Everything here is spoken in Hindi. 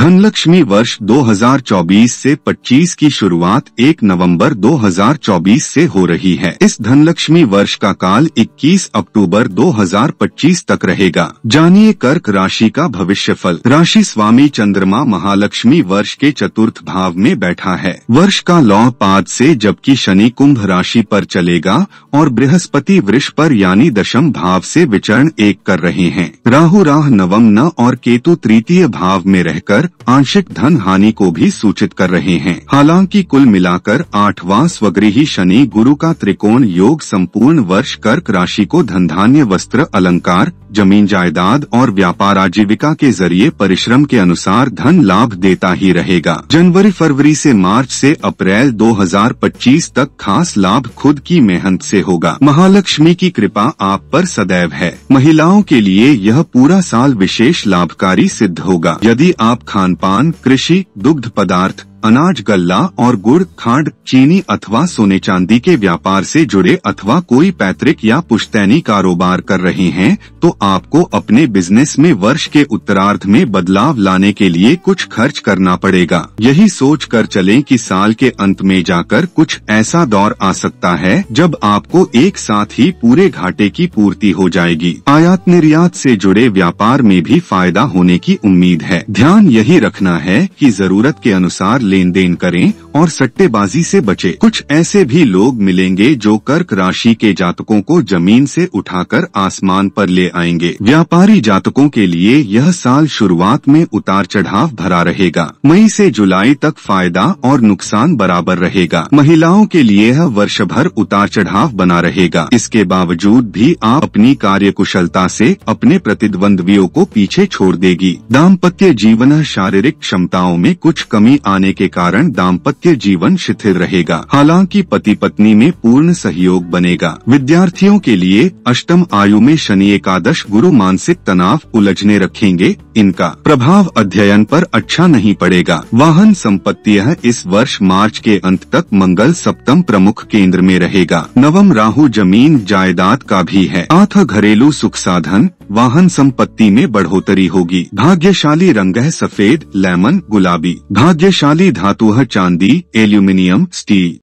धनलक्ष्मी वर्ष 2024 से 25 की शुरुआत 1 नवंबर 2024 से हो रही है इस धनलक्ष्मी वर्ष का काल 21 अक्टूबर 2025 तक रहेगा जानिए कर्क राशि का भविष्यफल राशि स्वामी चंद्रमा महालक्ष्मी वर्ष के चतुर्थ भाव में बैठा है वर्ष का लौ पाद से जबकि शनि कुंभ राशि पर चलेगा और बृहस्पति वृष पर यानी दशम भाव ऐसी विचरण एक कर रहे हैं राहु राह नवम न और केतु तृतीय भाव में रहकर आंशिक धन हानि को भी सूचित कर रहे हैं हालांकि कुल मिलाकर आठवां स्वगृही शनि गुरु का त्रिकोण योग संपूर्ण वर्ष कर्क राशि को धन धान्य वस्त्र अलंकार जमीन जायदाद और व्यापार आजीविका के जरिए परिश्रम के अनुसार धन लाभ देता ही रहेगा जनवरी फरवरी से मार्च से अप्रैल 2025 तक खास लाभ खुद की मेहनत से होगा महालक्ष्मी की कृपा आप पर सदैव है महिलाओं के लिए यह पूरा साल विशेष लाभकारी सिद्ध होगा यदि आप खान पान कृषि दुग्ध पदार्थ अनाज गल्ला और गुड़ खांड चीनी अथवा सोने चांदी के व्यापार से जुड़े अथवा कोई पैतृक या पुश्तैनी कारोबार कर रहे हैं तो आपको अपने बिजनेस में वर्ष के उत्तरार्ध में बदलाव लाने के लिए कुछ खर्च करना पड़ेगा यही सोच कर चले कि साल के अंत में जाकर कुछ ऐसा दौर आ सकता है जब आपको एक साथ ही पूरे घाटे की पूर्ति हो जाएगी आयात निर्यात से जुड़े व्यापार में भी फायदा होने की उम्मीद है ध्यान यही रखना है कि जरूरत के अनुसार लेन देन करें और सट्टेबाजी से बचे कुछ ऐसे भी लोग मिलेंगे जो कर्क राशि के जातकों को जमीन से उठाकर आसमान पर ले आएंगे व्यापारी जातकों के लिए यह साल शुरुआत में उतार चढ़ाव भरा रहेगा मई से जुलाई तक फायदा और नुकसान बराबर रहेगा महिलाओं के लिए यह वर्ष भर उतार चढ़ाव बना रहेगा इसके बावजूद भी आप अपनी कार्य कुशलता ऐसी अपने प्रतिद्वंदियों को पीछे छोड़ देगी दाम्पत्य जीवन शारीरिक क्षमताओं में कुछ कमी आने के के कारण दाम्पत्य जीवन शिथिल रहेगा हालांकि पति पत्नी में पूर्ण सहयोग बनेगा विद्यार्थियों के लिए अष्टम आयु में शनि एकादश गुरु मानसिक तनाव उलझने रखेंगे इनका प्रभाव अध्ययन पर अच्छा नहीं पड़ेगा वाहन संपत्ति इस वर्ष मार्च के अंत तक मंगल सप्तम प्रमुख केंद्र में रहेगा नवम राहु जमीन जायदाद का भी है आठ घरेलू सुख साधन वाहन संपत्ति में बढ़ोतरी होगी भाग्यशाली रंग है सफेद लेमन गुलाबी भाग्यशाली धातु है चांदी एल्यूमिनियम स्टील